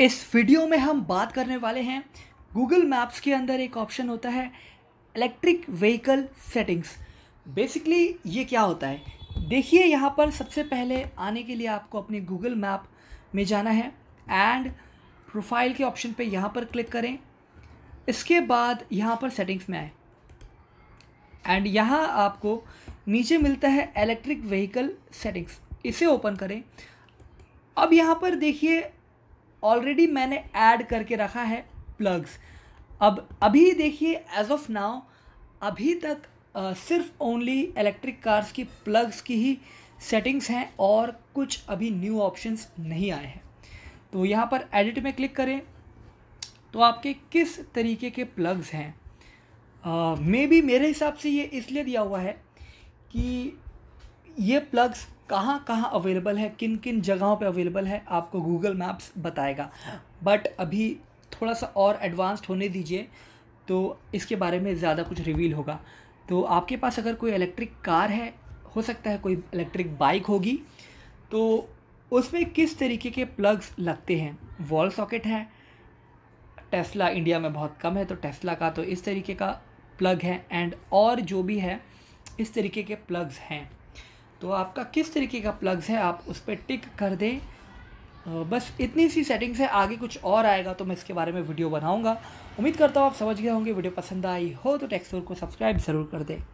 इस वीडियो में हम बात करने वाले हैं गूगल मैप्स के अंदर एक ऑप्शन होता है इलेक्ट्रिक व्हीकल सेटिंग्स बेसिकली ये क्या होता है देखिए यहाँ पर सबसे पहले आने के लिए आपको अपने गूगल मैप में जाना है एंड प्रोफाइल के ऑप्शन पे यहाँ पर क्लिक करें इसके बाद यहाँ पर सेटिंग्स में आए एंड यहाँ आपको नीचे मिलता है इलेक्ट्रिक व्हीकल सेटिंग्स इसे ओपन करें अब यहाँ पर देखिए ऑलरेडी मैंने ऐड करके रखा है प्लग्स अब अभी देखिए एज ऑफ नाउ अभी तक आ, सिर्फ ओनली इलेक्ट्रिक कार्स की प्लग्स की ही सेटिंग्स हैं और कुछ अभी न्यू ऑप्शंस नहीं आए हैं तो यहाँ पर एडिट में क्लिक करें तो आपके किस तरीके के प्लग्स हैं मे बी मेरे हिसाब से ये इसलिए दिया हुआ है कि ये प्लग्स कहाँ कहाँ अवेलेबल है किन किन जगहों पे अवेलेबल है आपको गूगल मैप्स बताएगा बट अभी थोड़ा सा और एडवांस्ड होने दीजिए तो इसके बारे में ज़्यादा कुछ रिवील होगा तो आपके पास अगर कोई इलेक्ट्रिक कार है हो सकता है कोई इलेक्ट्रिक बाइक होगी तो उसमें किस तरीके के प्लग्स लगते हैं वॉल सॉकेट है टेस्ला इंडिया में बहुत कम है तो टेस्ला का तो इस तरीके का प्लग है एंड और जो भी है इस तरीके के प्लग्स हैं तो आपका किस तरीके का प्लग्स है आप उस पर टिक कर दें बस इतनी सी सेटिंग्स है आगे कुछ और आएगा तो मैं इसके बारे में वीडियो बनाऊंगा उम्मीद करता हूँ आप समझ गए होंगे वीडियो पसंद आई हो तो टेक्सटोर को सब्सक्राइब ज़रूर कर दें